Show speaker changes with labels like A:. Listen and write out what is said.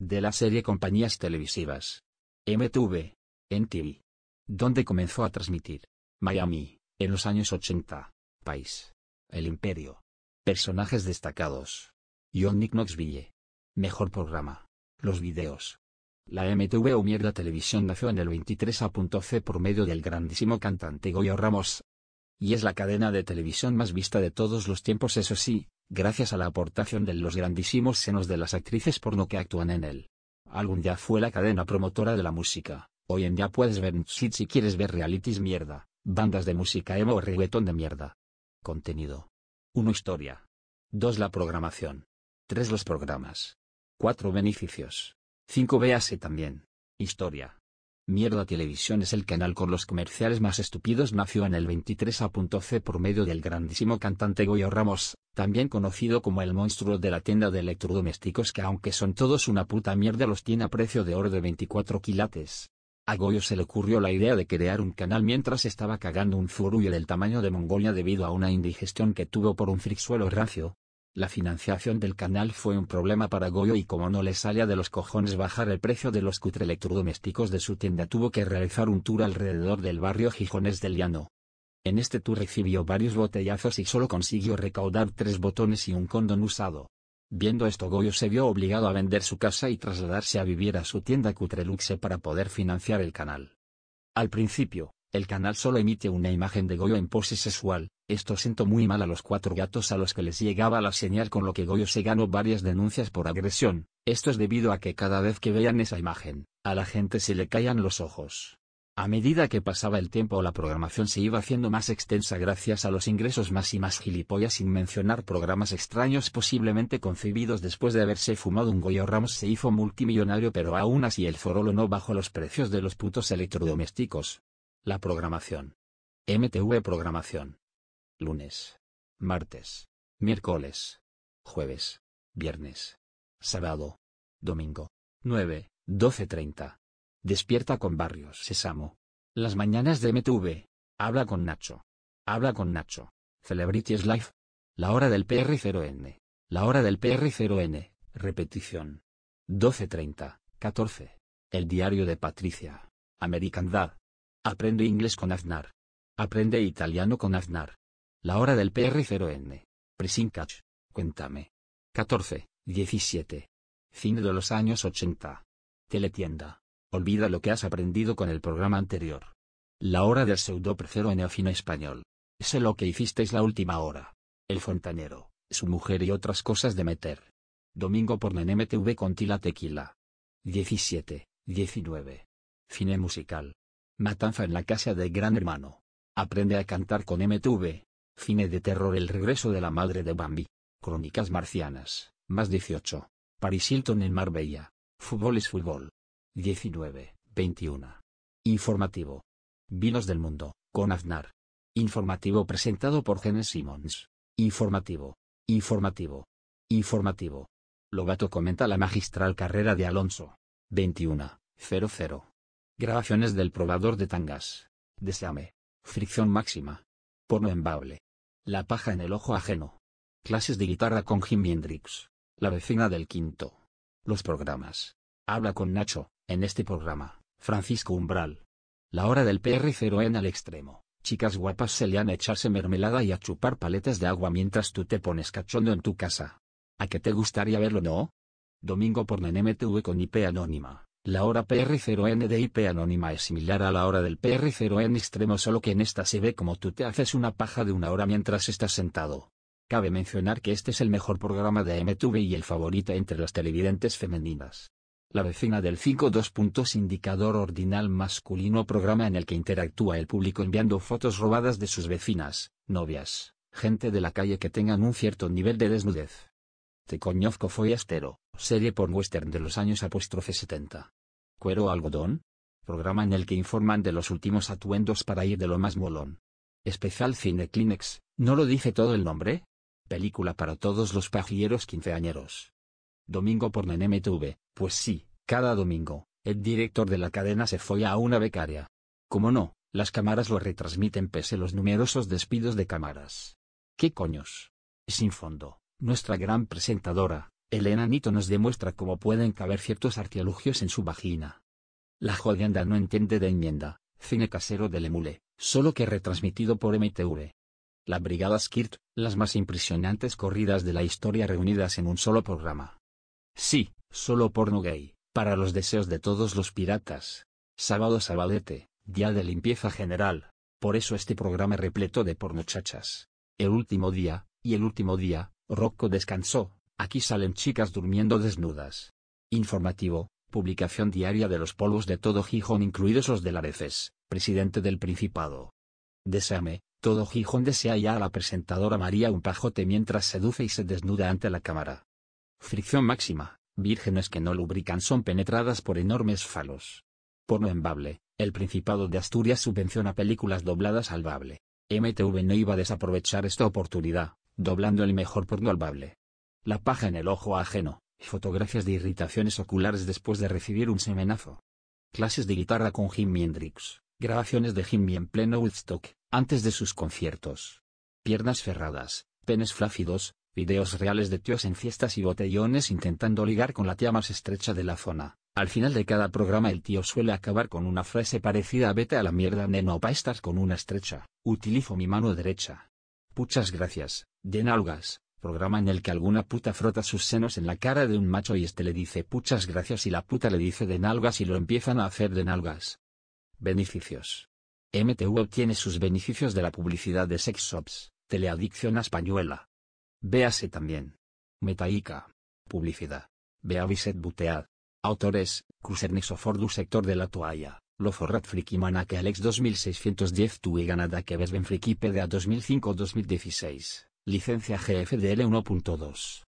A: de la serie Compañías Televisivas. MTV. NTV. Donde comenzó a transmitir. Miami, en los años 80. País. El Imperio. Personajes destacados. John Nick Knoxville. Mejor programa. Los videos. La MTV o Mierda Televisión nació en el 23A.C por medio del grandísimo cantante Goyo Ramos. Y es la cadena de televisión más vista de todos los tiempos, eso sí, gracias a la aportación de los grandísimos senos de las actrices porno que actúan en él. Algún día fue la cadena promotora de la música, hoy en día puedes ver shit si quieres ver realities mierda, bandas de música emo o de mierda. Contenido. 1. Historia. 2. La programación. 3. Los programas. 4. Beneficios. 5. Véase también. Historia. Mierda Televisión es el canal con los comerciales más estúpidos nació en el 23 por medio del grandísimo cantante Goyo Ramos, también conocido como el monstruo de la tienda de electrodomésticos que aunque son todos una puta mierda los tiene a precio de oro de 24 quilates. A Goyo se le ocurrió la idea de crear un canal mientras estaba cagando un zurullo del tamaño de Mongolia debido a una indigestión que tuvo por un frixuelo rancio, la financiación del canal fue un problema para Goyo y como no le salía de los cojones bajar el precio de los electrodomésticos de su tienda tuvo que realizar un tour alrededor del barrio Gijones del Llano. En este tour recibió varios botellazos y solo consiguió recaudar tres botones y un condón usado. Viendo esto Goyo se vio obligado a vender su casa y trasladarse a vivir a su tienda Cutreluxe para poder financiar el canal. Al principio, el canal solo emite una imagen de Goyo en pose sexual, esto sentó muy mal a los cuatro gatos a los que les llegaba la señal con lo que Goyo se ganó varias denuncias por agresión, esto es debido a que cada vez que vean esa imagen, a la gente se le caían los ojos. A medida que pasaba el tiempo la programación se iba haciendo más extensa gracias a los ingresos más y más gilipollas sin mencionar programas extraños posiblemente concebidos después de haberse fumado un Goyo Ramos se hizo multimillonario pero aún así el forolo no bajó los precios de los putos electrodomésticos, la programación. MTV Programación. Lunes. Martes. Miércoles. Jueves. Viernes. Sábado. Domingo. 9. 12.30. Despierta con Barrios Sesamo Las mañanas de MTV. Habla con Nacho. Habla con Nacho. Celebrities life La hora del PR0N. La hora del PR0N. Repetición. 12.30. 14. El diario de Patricia. American Dad. Aprende inglés con Aznar. Aprende italiano con Aznar. La hora del PR0N. catch. Cuéntame. 14, 17. Cine de los años 80. Teletienda. Olvida lo que has aprendido con el programa anterior. La hora del pseudo 0 en afino español. Sé lo que hicisteis la última hora. El fontanero, su mujer y otras cosas de meter. Domingo por NMTV con Tila Tequila. 17, 19. Cine musical. Matanza en la casa de Gran Hermano. Aprende a cantar con MTV. Cine de terror El regreso de la madre de Bambi. Crónicas marcianas, más 18. Paris Hilton en Marbella. Fútbol es fútbol. 19, 21. Informativo. Vinos del mundo, con Aznar. Informativo presentado por Gene Simmons. Informativo. Informativo. Informativo. Lobato comenta la magistral carrera de Alonso. 21, 00. Grabaciones del probador de tangas. Deseame. Fricción máxima. Porno embable. La paja en el ojo ajeno. Clases de guitarra con Jimi Hendrix. La vecina del quinto. Los programas. Habla con Nacho, en este programa, Francisco Umbral. La hora del PR0 en al extremo. Chicas guapas se le han a echarse mermelada y a chupar paletas de agua mientras tú te pones cachondo en tu casa. ¿A qué te gustaría verlo, no? Domingo por NMTV con IP anónima. La hora PR0N de IP anónima es similar a la hora del PR0N extremo solo que en esta se ve como tú te haces una paja de una hora mientras estás sentado. Cabe mencionar que este es el mejor programa de MTV y el favorito entre las televidentes femeninas. La vecina del 5.2. Indicador ordinal masculino programa en el que interactúa el público enviando fotos robadas de sus vecinas, novias, gente de la calle que tengan un cierto nivel de desnudez. Te este coñozco fue Astero, serie por western de los años apóstrofe 70. Cuero algodón? Programa en el que informan de los últimos atuendos para ir de lo más molón. Especial Cine ¿no lo dice todo el nombre? Película para todos los pajilleros quinceañeros. Domingo por Nenem TV, pues sí, cada domingo, el director de la cadena se fue a una becaria. Como no, las cámaras lo retransmiten pese los numerosos despidos de cámaras. ¿Qué coños? Sin fondo, nuestra gran presentadora, Elena Nito nos demuestra cómo pueden caber ciertos artilugios en su vagina. La jodienda no entiende de enmienda, cine casero de Lemule, solo que retransmitido por MTV. La Brigada Skirt, las más impresionantes corridas de la historia reunidas en un solo programa. Sí, solo porno gay, para los deseos de todos los piratas. Sábado sabadete, día de limpieza general. Por eso este programa repleto de pornochachas. El último día, y el último día, Rocco descansó, aquí salen chicas durmiendo desnudas. Informativo, publicación diaria de los polvos de todo Gijón incluidos los de Lareces, presidente del Principado. Deseame, todo Gijón desea ya a la presentadora María un pajote mientras seduce y se desnuda ante la cámara. Fricción máxima, vírgenes que no lubrican son penetradas por enormes falos. Porno bable, el Principado de Asturias subvenciona películas dobladas al bable. MTV no iba a desaprovechar esta oportunidad, doblando el mejor por malvable. La paja en el ojo ajeno, fotografías de irritaciones oculares después de recibir un semenazo. Clases de guitarra con Jimi Hendrix, grabaciones de Jimi en pleno Woodstock, antes de sus conciertos. Piernas ferradas, penes flácidos, videos reales de tíos en fiestas y botellones intentando ligar con la tía más estrecha de la zona. Al final de cada programa el tío suele acabar con una frase parecida a vete a la mierda neno ¿Pa con una estrecha, utilizo mi mano derecha. Puchas gracias, de nalgas, programa en el que alguna puta frota sus senos en la cara de un macho y este le dice puchas gracias y la puta le dice de nalgas y lo empiezan a hacer de nalgas. Beneficios. MTU obtiene sus beneficios de la publicidad de sex shops, teleadicción a española. Véase también. Metaica. Publicidad. Beaviset Butead. Autores, Crucer Fordu sector de la toalla. Lo forrat Friki que Alex 2610 y Ganada que ves Ben Friki PDA 2005-2016, licencia GFDL 1.2.